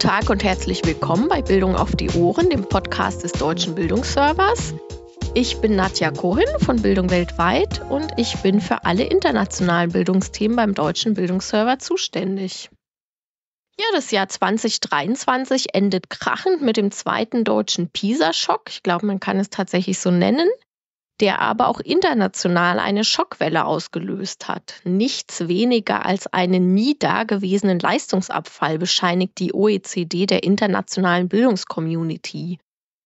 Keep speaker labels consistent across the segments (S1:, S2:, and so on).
S1: Guten Tag und herzlich willkommen bei Bildung auf die Ohren, dem Podcast des Deutschen Bildungsservers. Ich bin Nadja Cohen von Bildung weltweit und ich bin für alle internationalen Bildungsthemen beim Deutschen Bildungsserver zuständig. Ja, das Jahr 2023 endet krachend mit dem zweiten deutschen PISA-Schock. Ich glaube, man kann es tatsächlich so nennen der aber auch international eine Schockwelle ausgelöst hat. Nichts weniger als einen nie dagewesenen Leistungsabfall bescheinigt die OECD der internationalen Bildungscommunity.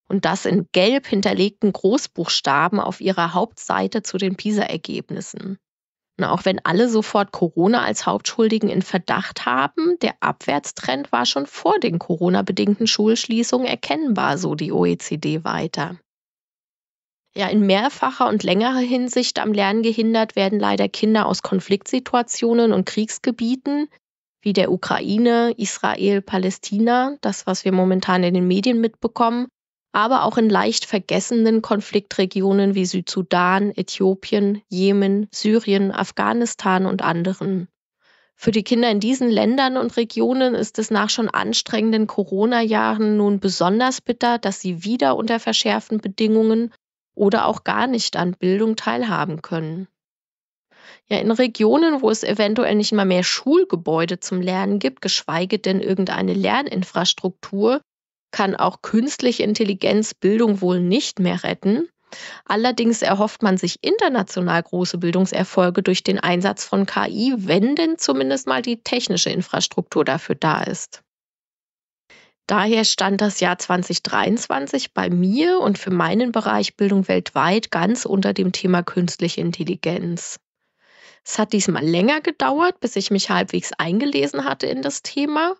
S1: Und das in gelb hinterlegten Großbuchstaben auf ihrer Hauptseite zu den PISA-Ergebnissen. Auch wenn alle sofort Corona als Hauptschuldigen in Verdacht haben, der Abwärtstrend war schon vor den Corona-bedingten Schulschließungen erkennbar, so die OECD weiter. Ja, in mehrfacher und längerer Hinsicht am Lernen gehindert werden leider Kinder aus Konfliktsituationen und Kriegsgebieten wie der Ukraine, Israel, Palästina, das, was wir momentan in den Medien mitbekommen, aber auch in leicht vergessenen Konfliktregionen wie Südsudan, Äthiopien, Jemen, Syrien, Afghanistan und anderen. Für die Kinder in diesen Ländern und Regionen ist es nach schon anstrengenden Corona-Jahren nun besonders bitter, dass sie wieder unter verschärften Bedingungen oder auch gar nicht an Bildung teilhaben können. Ja, in Regionen, wo es eventuell nicht mal mehr Schulgebäude zum Lernen gibt, geschweige denn irgendeine Lerninfrastruktur, kann auch künstliche Intelligenz Bildung wohl nicht mehr retten. Allerdings erhofft man sich international große Bildungserfolge durch den Einsatz von KI, wenn denn zumindest mal die technische Infrastruktur dafür da ist. Daher stand das Jahr 2023 bei mir und für meinen Bereich Bildung weltweit ganz unter dem Thema künstliche Intelligenz. Es hat diesmal länger gedauert, bis ich mich halbwegs eingelesen hatte in das Thema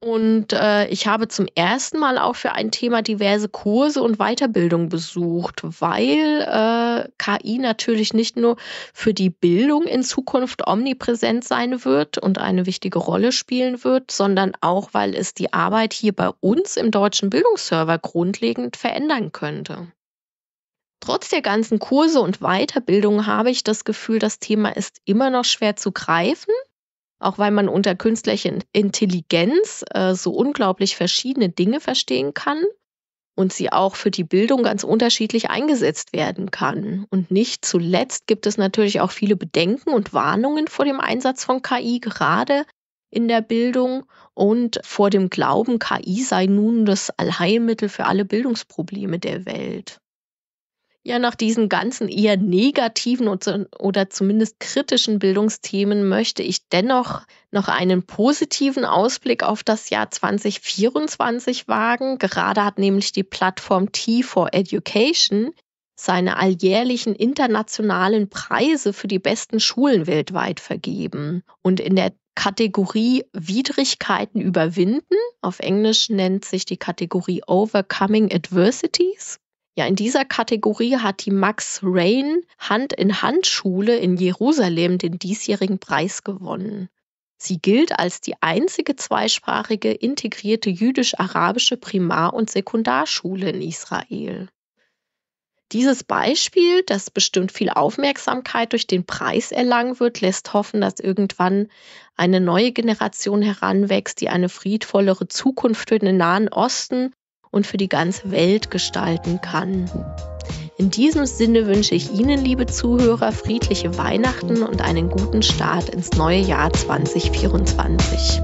S1: und äh, ich habe zum ersten Mal auch für ein Thema diverse Kurse und Weiterbildung besucht, weil äh, KI natürlich nicht nur für die Bildung in Zukunft omnipräsent sein wird und eine wichtige Rolle spielen wird, sondern auch, weil es die Arbeit hier bei uns im deutschen Bildungsserver grundlegend verändern könnte. Trotz der ganzen Kurse und Weiterbildung habe ich das Gefühl, das Thema ist immer noch schwer zu greifen auch weil man unter künstlicher Intelligenz äh, so unglaublich verschiedene Dinge verstehen kann und sie auch für die Bildung ganz unterschiedlich eingesetzt werden kann. Und nicht zuletzt gibt es natürlich auch viele Bedenken und Warnungen vor dem Einsatz von KI, gerade in der Bildung und vor dem Glauben, KI sei nun das Allheilmittel für alle Bildungsprobleme der Welt. Ja, nach diesen ganzen eher negativen oder zumindest kritischen Bildungsthemen möchte ich dennoch noch einen positiven Ausblick auf das Jahr 2024 wagen. Gerade hat nämlich die Plattform T4 Education seine alljährlichen internationalen Preise für die besten Schulen weltweit vergeben. Und in der Kategorie Widrigkeiten überwinden, auf Englisch nennt sich die Kategorie Overcoming Adversities, ja, in dieser Kategorie hat die Max Rain Hand in Hand Schule in Jerusalem den diesjährigen Preis gewonnen. Sie gilt als die einzige zweisprachige integrierte jüdisch-arabische Primar- und Sekundarschule in Israel. Dieses Beispiel, das bestimmt viel Aufmerksamkeit durch den Preis erlangen wird, lässt hoffen, dass irgendwann eine neue Generation heranwächst, die eine friedvollere Zukunft für den Nahen Osten und für die ganze Welt gestalten kann. In diesem Sinne wünsche ich Ihnen, liebe Zuhörer, friedliche Weihnachten und einen guten Start ins neue Jahr 2024.